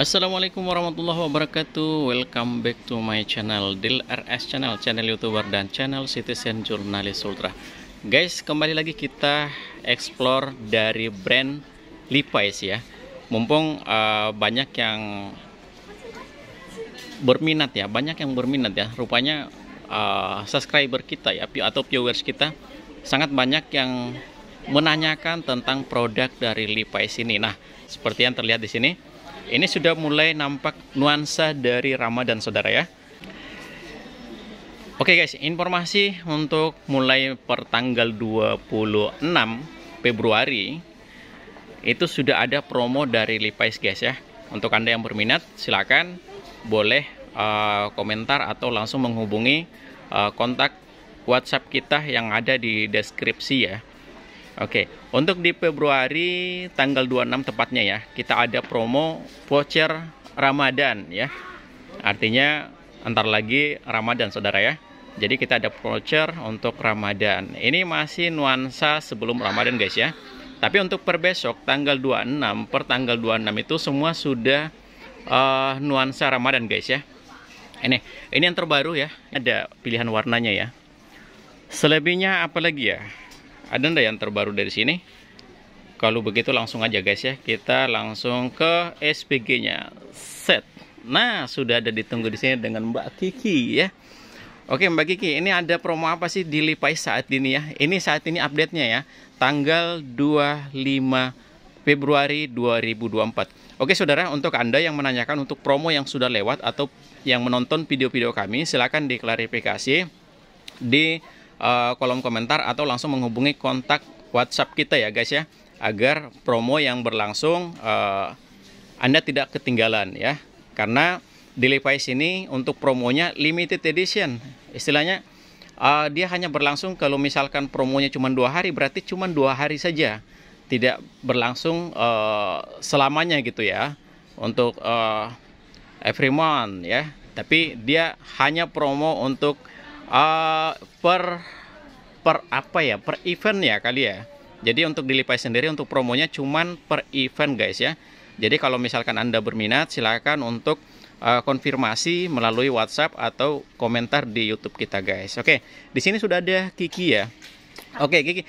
Assalamualaikum warahmatullahi wabarakatuh Welcome back to my channel Dil RS channel, channel youtuber dan channel citizen jurnalis ultra Guys, kembali lagi kita explore dari brand Levi's ya Mumpung uh, banyak yang berminat ya Banyak yang berminat ya Rupanya uh, subscriber kita ya Atau viewers kita Sangat banyak yang menanyakan tentang produk dari Levi's ini Nah, seperti yang terlihat di sini ini sudah mulai nampak nuansa dari Ramadan saudara ya. Oke guys, informasi untuk mulai pertanggal 26 Februari itu sudah ada promo dari Levi's guys ya. Untuk Anda yang berminat silakan boleh uh, komentar atau langsung menghubungi uh, kontak WhatsApp kita yang ada di deskripsi ya. Oke, untuk di Februari tanggal 26 tepatnya ya, kita ada promo voucher Ramadan ya. Artinya antar lagi Ramadan Saudara ya. Jadi kita ada voucher untuk Ramadan. Ini masih nuansa sebelum Ramadan guys ya. Tapi untuk per besok tanggal 26 per tanggal 26 itu semua sudah uh, nuansa Ramadan guys ya. Ini ini yang terbaru ya. Ada pilihan warnanya ya. Selebihnya apa lagi ya? ada ndak yang terbaru dari sini kalau begitu langsung aja guys ya kita langsung ke SPG nya set nah sudah ada ditunggu di sini dengan Mbak Kiki ya Oke Mbak Kiki, ini ada promo apa sih di Lipai saat ini ya? Ini saat ini update-nya ya, tanggal 25 Februari 2024. Oke saudara, untuk Anda yang menanyakan untuk promo yang sudah lewat atau yang menonton video-video kami, silahkan diklarifikasi di uh, kolom komentar atau langsung menghubungi kontak WhatsApp kita ya guys ya agar promo yang berlangsung uh, Anda tidak ketinggalan ya karena di Levi's ini untuk promonya limited edition istilahnya uh, dia hanya berlangsung kalau misalkan promonya cuma dua hari berarti cuma dua hari saja tidak berlangsung uh, selamanya gitu ya untuk uh, every month ya tapi dia hanya promo untuk uh, per per apa ya per event ya kali ya jadi untuk di sendiri untuk promonya cuman per event guys ya jadi kalau misalkan anda berminat silahkan untuk uh, konfirmasi melalui WhatsApp atau komentar di YouTube kita guys oke di sini sudah ada Kiki ya oke Kiki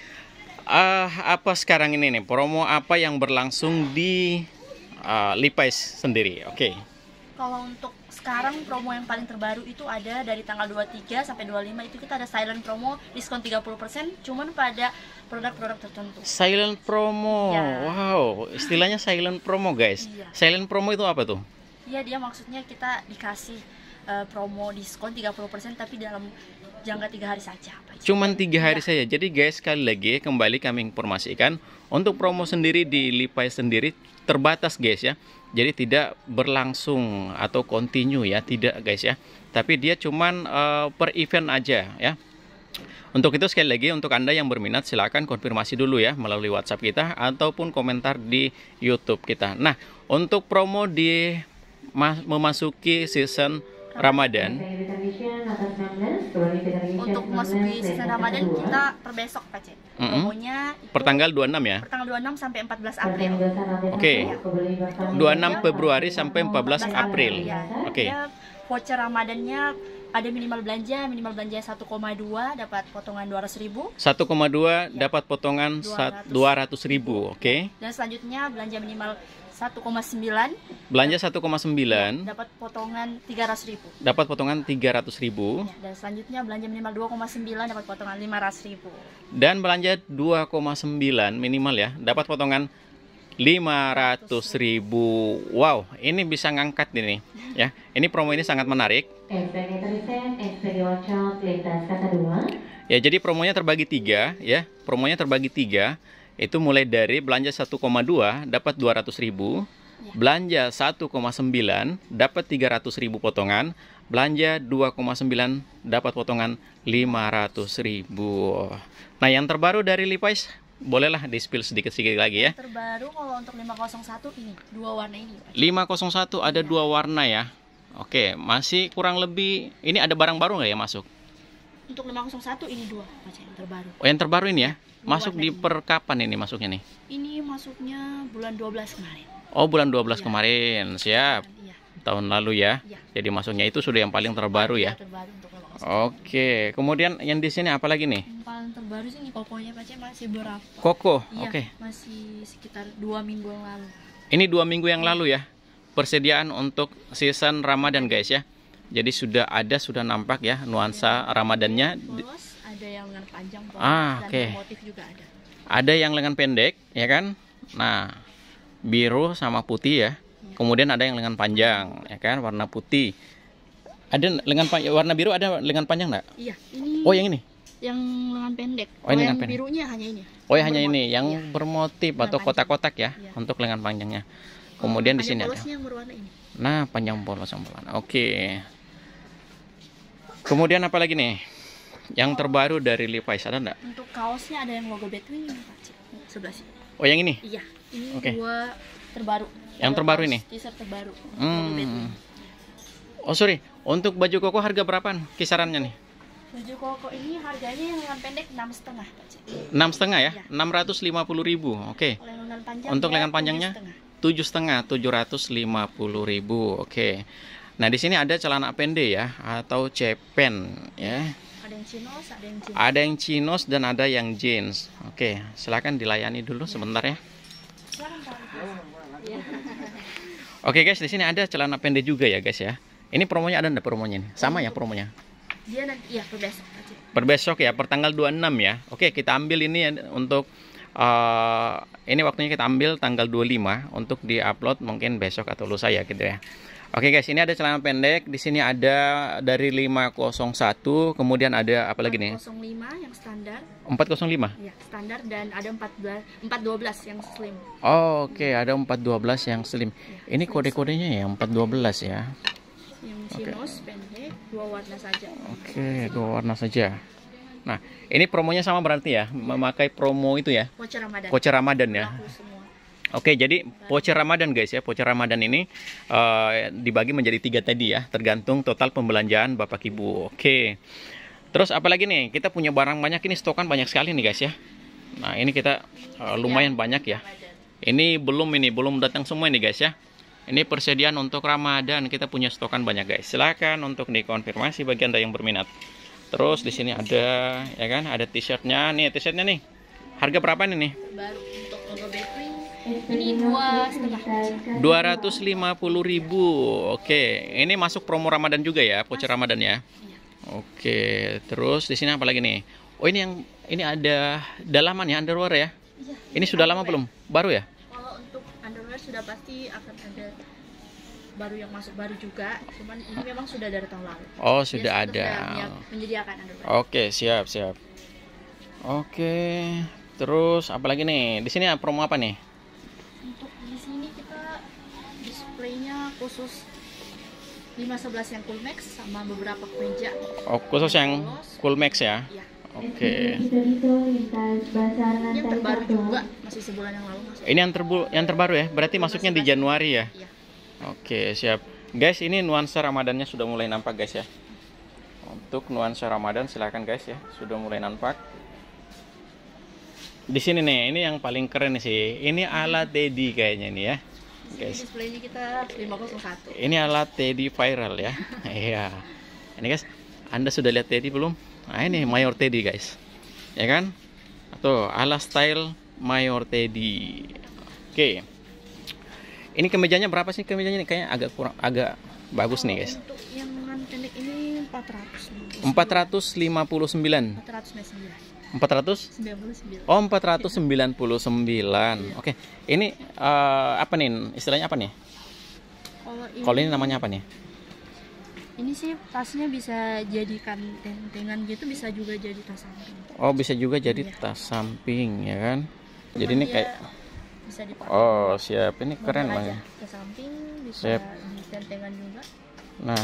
uh, apa sekarang ini nih promo apa yang berlangsung di uh, Lipais sendiri oke kalau untuk sekarang promo yang paling terbaru itu ada dari tanggal 23 sampai 25 itu kita ada silent promo diskon 30% cuman pada produk-produk tertentu. Silent promo. Ya. Wow, istilahnya silent promo, guys. Ya. Silent promo itu apa tuh? Iya, dia maksudnya kita dikasih uh, promo diskon 30% tapi dalam jangka tiga hari saja. Cuman tiga hari ya. saja. Jadi guys sekali lagi kembali kami informasikan untuk promo sendiri di Lipai sendiri terbatas guys ya jadi tidak berlangsung atau continue ya tidak guys ya tapi dia cuman uh, per event aja ya untuk itu sekali lagi untuk Anda yang berminat silahkan konfirmasi dulu ya melalui WhatsApp kita ataupun komentar di YouTube kita. Nah, untuk promo di memasuki season Ramadan untuk memasuki season Ramadan kita perbesok Pak Cik. Mm -hmm. Pokoknya pertanggal 26 ya. Pertanggal 26 sampai 14 April. Oke. Okay. 26 Februari sampai 14 iya, April. Ya. Oke. Okay. Ya, voucher Ramadannya ada minimal belanja, minimal belanja 1,2 dapat potongan 200 ribu 1,2 ya. dapat potongan 200, 200 ribu, oke okay. Dan selanjutnya belanja minimal 1,9 belanja 1,9 ya, dapat potongan 300 ribu dapat potongan 300 ribu ya, dan selanjutnya belanja minimal 2,9 dapat potongan 500 ribu dan belanja 2,9 minimal ya dapat potongan 500 ribu wow ini bisa ngangkat ini ya ini promo ini sangat menarik ya jadi promonya terbagi tiga ya promonya terbagi tiga itu mulai dari belanja 1,2 dapat 200 ribu, ya. belanja 1,9 dapat 300 ribu potongan, belanja 2,9 dapat potongan 500 ribu. Nah yang terbaru dari Levi's bolehlah di spill sedikit-sedikit lagi ya. Terbaru kalau untuk 501 ini dua warna ini. 501 ada ya. dua warna ya. Oke, masih kurang lebih ini ada barang baru nggak ya masuk? untuk 501 ini dua Mas yang terbaru. Oh, yang terbaru ini ya? Iya, Masuk di per kapan ini masuknya nih? Ini masuknya bulan 12 kemarin. Oh, bulan 12 ya. kemarin. Siap. Ya. Tahun lalu ya. ya. Jadi masuknya itu sudah yang paling terbaru ya. Terbaru untuk Oke, kemudian yang di sini apa lagi nih? Yang paling terbaru sih ini kokonya Pak masih berapa? Koko. Iya, Oke. Masih sekitar dua minggu yang lalu. Ini dua minggu yang lalu ya. Persediaan untuk season Ramadan guys ya. Jadi sudah ada sudah nampak ya nuansa iya, ada Ramadannya. Polos, ada yang lengan panjang polos, ah, dan okay. motif juga ada. Ada yang lengan pendek ya kan? Nah, biru sama putih ya. Iya. Kemudian ada yang lengan panjang ya kan warna putih. Ada lengan panjang warna biru ada lengan panjang enggak? Iya, Oh, yang ini yang lengan pendek. Oh, ini oh, lengan pendek. birunya hanya ini. Oh, ya, hanya ini yang ya. bermotif atau kotak-kotak ya ya untuk lengan panjangnya. Oh, Kemudian oh, di sini ada. Yang ini. Nah, panjang polos yang berwarna. Oke. Okay. Kemudian apa lagi nih? Yang oh. terbaru dari Levi's ada enggak? Untuk kaosnya ada yang logo Batwing Pak sebelah sini. Oh yang ini? Iya, ini okay. terbaru. Yang terbaru ini? t terbaru. Hmm. Oh sorry, untuk baju koko harga berapaan kisarannya nih? Baju koko ini harganya yang lengan pendek enam setengah. Enam setengah ya? Iya. Enam ratus lima puluh ribu. Oke. Okay. untuk ya, lengan panjangnya? Tujuh setengah, tujuh ratus lima puluh ribu. Oke. Okay. Nah, di sini ada celana pendek ya atau cepen ya. Ada yang chinos, ada yang jeans. Ada yang chinos dan ada yang jeans. Oke, silakan dilayani dulu sebentar ya. Oke guys, di sini ada celana pendek juga ya guys ya. Ini promonya ada ndak promonya ini? Sama ya promonya? Dia nanti ya per besok aja. ya, per tanggal 26 ya. Oke, kita ambil ini ya, untuk uh, ini waktunya kita ambil tanggal 25 untuk diupload mungkin besok atau lusa ya gitu ya. Oke okay guys, ini ada celana pendek. Di sini ada dari 501, kemudian ada apa lagi nih? 405 yang standar. 405. Iya, standar dan ada 412 yang slim. Oh, oke, okay. ada 412 yang slim. Ya, ini kode-kodenya ya 412 ya. Yang chinos okay. pendek, dua warna saja. Oke, okay, dua warna saja. Nah, ini promonya sama berarti ya, memakai promo itu ya. Voucher Ramadan. Voucher Ramadan ya. Laku semua. Oke, jadi voucher Ramadan guys ya, voucher Ramadan ini uh, dibagi menjadi tiga tadi ya, tergantung total pembelanjaan Bapak Ibu. Oke, terus apalagi nih, kita punya barang banyak ini stokan banyak sekali nih guys ya. Nah ini kita uh, lumayan banyak ya. Ini belum ini belum datang semua ini guys ya. Ini persediaan untuk Ramadan kita punya stokan banyak guys. Silakan untuk dikonfirmasi bagi anda yang berminat. Terus di sini ada ya kan, ada t-shirtnya nih, t-shirtnya nih. Harga berapa nih? Baru ini dua dua ratus lima puluh ribu oke ini masuk promo ramadan juga ya voucher ramadan ya iya. oke terus di sini apa lagi nih oh ini yang ini ada dalaman ya underwear ya iya. ini sudah lama belum baru ya kalau untuk underwear sudah pasti akan ada baru yang masuk baru juga, cuman ini memang sudah dari tahun lalu. Oh, sudah ada. Menyediakan underwear. Oke, siap, siap. Oke, terus apa lagi nih? Di sini promo apa nih? sini kita displaynya khusus 511 yang Coolmax sama beberapa kemeja. Oh, khusus yang Coolmax ya? ya. Oke. Okay. Ini yang terbaru juga, masih sebulan yang lalu. Masuk. Ini yang terbu yang terbaru ya, berarti masuknya di Januari ya? ya. Oke, okay, siap. Guys, ini nuansa Ramadannya sudah mulai nampak guys ya. Untuk nuansa Ramadan silahkan guys ya, sudah mulai nampak di sini nih ini yang paling keren sih ini alat Teddy kayaknya nih ya guys ini kita 501 ini alat Teddy viral ya iya ini guys anda sudah lihat Teddy belum nah ini Mayor Teddy guys ya kan atau ala style Mayor Teddy oke okay. ini kemejanya berapa sih kemejanya nih kayaknya agak kurang agak bagus nih guys untuk yang ini 400 459 459 400 99. Oh, 499. Iya. Oke. Ini uh, apa nih? Istilahnya apa nih? Kalau ini, ini namanya apa nih? Ini sih tasnya bisa jadikan tentengan gitu bisa juga jadi tas samping. Oh, bisa juga jadi iya. tas samping ya kan? Jadi ini kayak bisa Oh, siap. Ini Mungkin keren banget. Ke samping bisa siap. juga. Nah.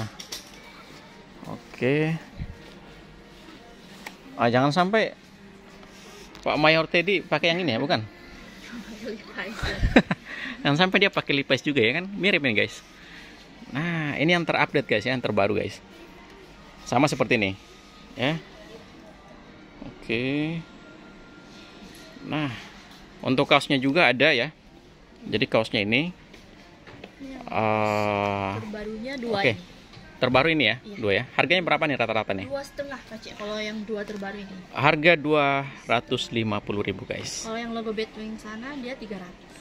Oke. Okay. Ah, jangan sampai Pak Mayor Teddy pakai yang ini ya, bukan? yang sampai dia pakai lipas juga ya kan? Mirip nih guys. Nah, ini yang terupdate guys ya, yang terbaru guys. Sama seperti ini. Ya. Oke. Nah, untuk kaosnya juga ada ya. Jadi kaosnya ini. uh, terbarunya dua okay. ini. Terbaru ini ya, iya. dua ya. Harganya berapa nih rata-rata nih? Dua setengah kacik kalau yang dua terbaru ini. Harga dua ratus lima puluh ribu guys. Kalau yang logo Betwin sana dia tiga ratus.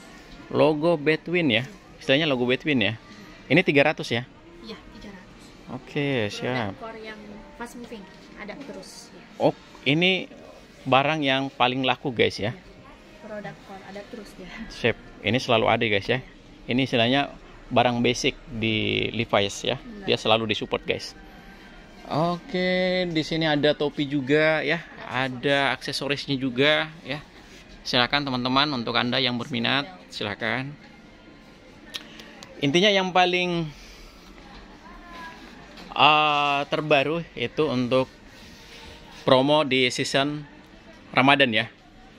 Logo Betwin ya, istilahnya logo Betwin ya. Ini tiga ratus ya? Iya tiga ratus. Oke okay, siap. Core yang fast moving ada terus. Ya. Oh ini barang yang paling laku guys ya? Iya. Produk core ada terus ya. Sip, ini selalu ada guys ya. Ini istilahnya barang basic di Levi's ya. Dia selalu disupport guys. Oke, di sini ada topi juga ya, ada aksesorisnya juga ya. Silakan teman-teman untuk Anda yang berminat, silakan. Intinya yang paling uh, terbaru itu untuk promo di season Ramadan ya.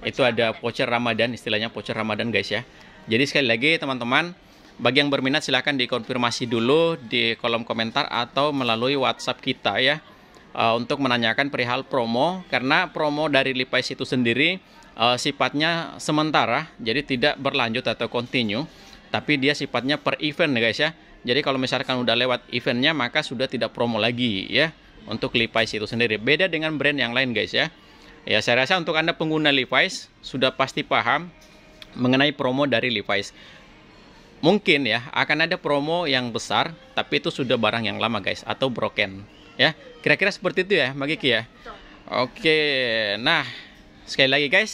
Itu ada voucher Ramadan, istilahnya voucher Ramadan guys ya. Jadi sekali lagi teman-teman bagi yang berminat silahkan dikonfirmasi dulu di kolom komentar atau melalui WhatsApp kita ya uh, untuk menanyakan perihal promo karena promo dari Levi's itu sendiri uh, sifatnya sementara jadi tidak berlanjut atau continue tapi dia sifatnya per event guys ya. Jadi kalau misalkan udah lewat eventnya maka sudah tidak promo lagi ya untuk Levi's itu sendiri. Beda dengan brand yang lain guys ya. Ya saya rasa untuk Anda pengguna Levi's sudah pasti paham mengenai promo dari Levi's mungkin ya akan ada promo yang besar tapi itu sudah barang yang lama guys atau broken ya kira-kira seperti itu ya Mbak Kiki ya oke nah sekali lagi guys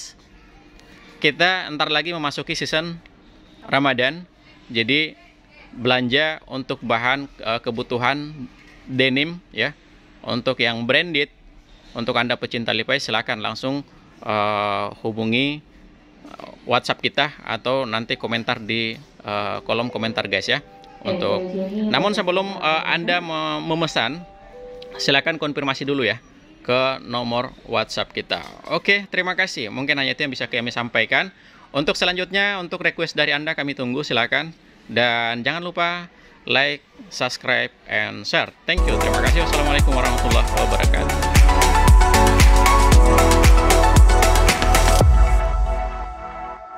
kita ntar lagi memasuki season Ramadan jadi belanja untuk bahan eh, kebutuhan denim ya untuk yang branded untuk anda pecinta Levi's silahkan langsung uh, hubungi eh, WhatsApp kita atau nanti komentar di uh, kolom komentar guys ya iya, untuk namun sebelum uh, Anda memesan silakan konfirmasi dulu ya ke nomor WhatsApp kita. Oke, terima kasih. Mungkin hanya itu yang bisa kami sampaikan. Untuk selanjutnya, untuk request dari Anda kami tunggu silakan dan jangan lupa like, subscribe and share. Thank you. Terima kasih. Wassalamualaikum warahmatullahi wabarakatuh.